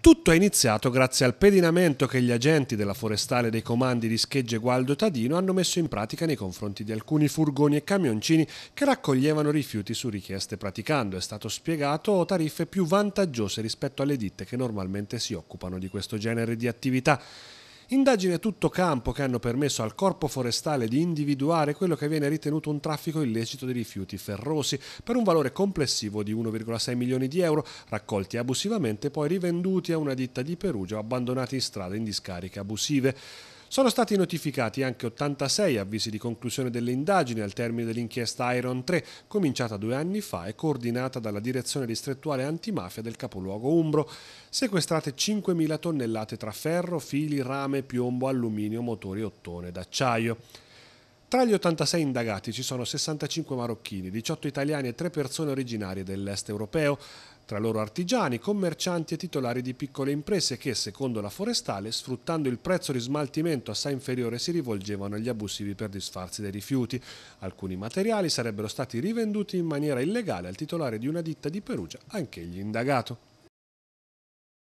Tutto è iniziato grazie al pedinamento che gli agenti della forestale dei comandi di Schegge Gualdo Tadino hanno messo in pratica nei confronti di alcuni furgoni e camioncini che raccoglievano rifiuti su richieste praticando, è stato spiegato, tariffe più vantaggiose rispetto alle ditte che normalmente si occupano di questo genere di attività indagini a tutto campo che hanno permesso al Corpo Forestale di individuare quello che viene ritenuto un traffico illecito di rifiuti ferrosi per un valore complessivo di 1,6 milioni di euro, raccolti abusivamente e poi rivenduti a una ditta di Perugia abbandonati in strada in discariche abusive. Sono stati notificati anche 86 avvisi di conclusione delle indagini al termine dell'inchiesta Iron 3, cominciata due anni fa e coordinata dalla direzione distrettuale antimafia del capoluogo Umbro. Sequestrate 5.000 tonnellate tra ferro, fili, rame, piombo, alluminio, motori, ottone d'acciaio. Tra gli 86 indagati ci sono 65 marocchini, 18 italiani e 3 persone originarie dell'est europeo, tra loro artigiani, commercianti e titolari di piccole imprese che, secondo la forestale, sfruttando il prezzo di smaltimento assai inferiore si rivolgevano agli abusivi per disfarsi dei rifiuti. Alcuni materiali sarebbero stati rivenduti in maniera illegale al titolare di una ditta di Perugia, anch'egli indagato.